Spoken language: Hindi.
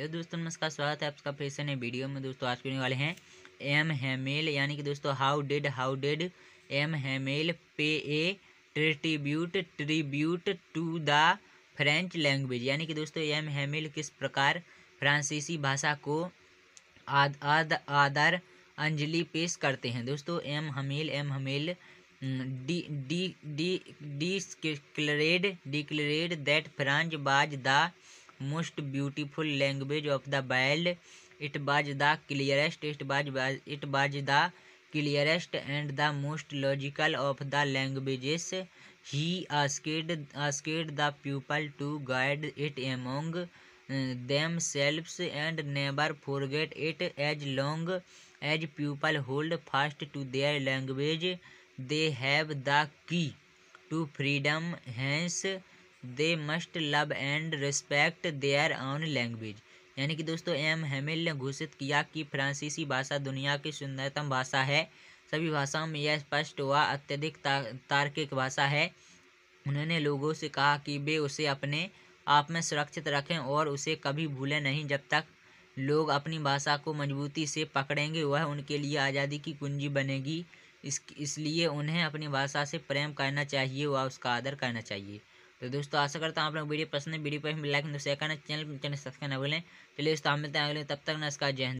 हेलो दोस्तों नमस्कार स्वागत है आपका फिर से नए वीडियो में दोस्तों आज करने वाले हैं एम हेमेल यानी कि दोस्तों how did how did M Hamel pay a tribute tribute to the French language यानी कि दोस्तों एम हेमेल किस प्रकार फ्रांसीसी भाषा को आद, आद, आदर अंजलि पेश करते हैं दोस्तों M Hamel M Hamel D D D declared declared that French was the most beautiful language of the world it was the clearest it was it was the clearest and the most logical of the languages he asked asked the people to guide it among themselves and never forget it as long as people hold fast to their language they have the key to freedom hence they must love and respect their own language यानी कि दोस्तों एम हेमिल ने घोषित किया कि फ्रांसीसी भाषा दुनिया की सुंदरतम भाषा है सभी भाषाओं में यह स्पष्ट हुआ अत्यधिक तार्किक भाषा है उन्होंने लोगों से कहा कि वे उसे अपने आप में सुरक्षित रखें और उसे कभी भूलें नहीं जब तक लोग अपनी भाषा को मजबूती से पकड़ेंगे वह उनके लिए आज़ादी की कुंजी बनेगी इस इसलिए उन्हें अपनी भाषा से प्रेम करना चाहिए व उसका आदर करना चाहिए तो दोस्तों आशा करता हूँ आप लोग वीडियो पसंद है वीडियो पर लाइक शेयर करना चैनल चैनल सब्सक्राइब ना भूलें चलिए दोस्तों हम मिलते हैं अगले तब तक नमस्कार जय हिंद